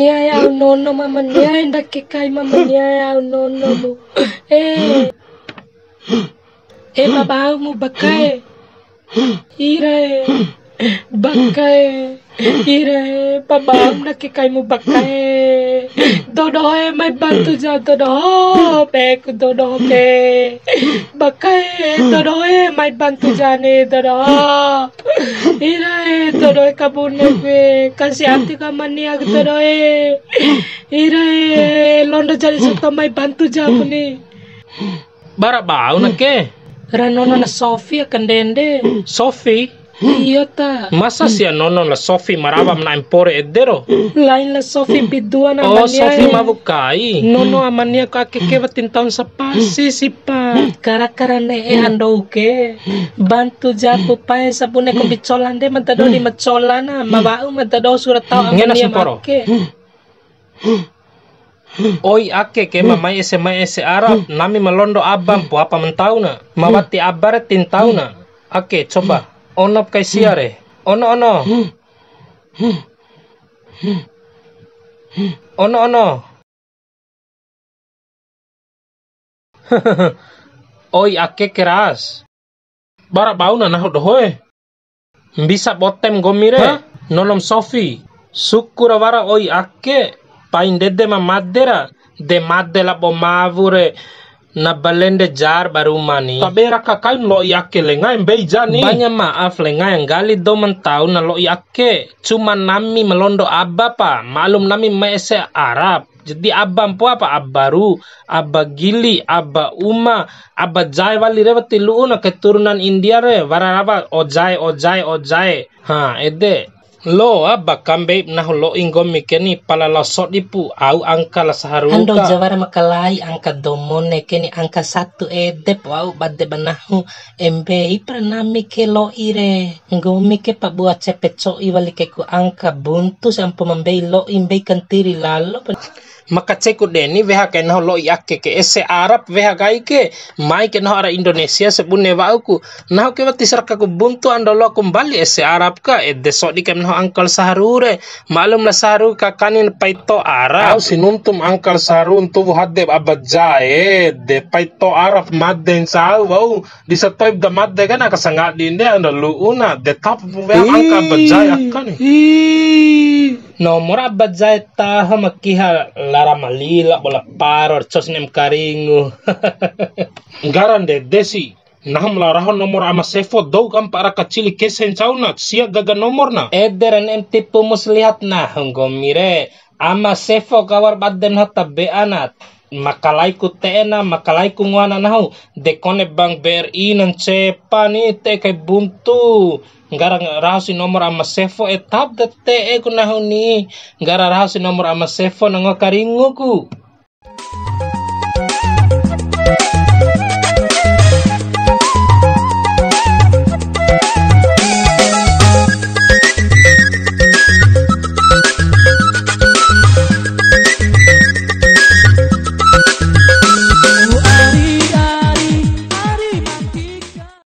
ya unono kekai mamania ya unono mu eh eh babau mu bakae ire bakae irae babau kekai mu bakae दो है मैं बन तो जा दोनों बैग दोनों पे बकाए दोनों है मैं बन तो जाने दोनों हीरा दोनों का बोलने पे कैसे आती का मन नहीं आगे दोनों है हीरा लौंडा जाने से तो मैं बन तो जा अपने बराबर उनके रनों ना सॉफी अकंदे सॉफी Iya, ta. Masa si nono la Sofi marawa mena empore edero. Lain la Sofi bidua na Oh Sofi e. mau kai Nono amania ka kekeva tintaun sa pasi si pa. Karakara karena e ando uke. Bantu japu pae sabune ko bicolan de matado di macolana mabau surat suratau amania make. Oi ake ke Mama ese mai ese Arab nami melondo abam bu apa mentau na mawati tin tau na ake coba Ono siar siare. Ono ono. Ono ono. Oi ake keras. Barak bau na nahu dohoe. Bisa botem gomire. Nolom Sofi. Sukura vara oi ake. Pain dede ma madera, De madela bomavure. mavure na balende jar baru mani tabera kakai lo yake lenga mbei jani banyak maaf yang gali do mentau na lo yake cuma nami melondo abba pa malum nami mese Arab jadi abba mpo apa abbaru abba gili abba uma abba jai wali re tilu na keturunan India re wararaba ojai ojai ojai ha ede lo abba kambe na lo ingom mikeni pala la sot ipu au angka la saharuka ando jawara makalai angka domone keni angka satu edep wau badde banahu embe iprana mike lo ire ngomi ke pabua cepeco iwali keku angka buntu sampo membei lo imbe kantiri lalo maka ku deni veha ke no lo yakke ke ese arab veha gai ke mai ke ara indonesia sebunne wau uku nah ke wati serka ku buntu andolo kembali ese arab ka e deso di ke no angkal saharure malum la saharu ka kanin paito arab au sinuntum angkal untu tu hadde jae eh, de paito arab madden sau wau di setoib da madde kana sangat dinde andolo una de tap veha abad bajaya kani No nomor ta hama Makihal lara malila bola paror nem karingu ngaran de desi Naham raho nomor ama sefo dau para kecil kesen cauna sia gaga nomor na. Ederan em tipu muslihat na honggomire ama sefo kawar badden hatta anat. Makalaiku ku tena makalaiku ku ngwana nahu de kone bang ber inan cepa ni te kai buntu garang rahasi nomor ama sefo etap de te e ku nahu ni gara rahasi nomor ama sefo nango ku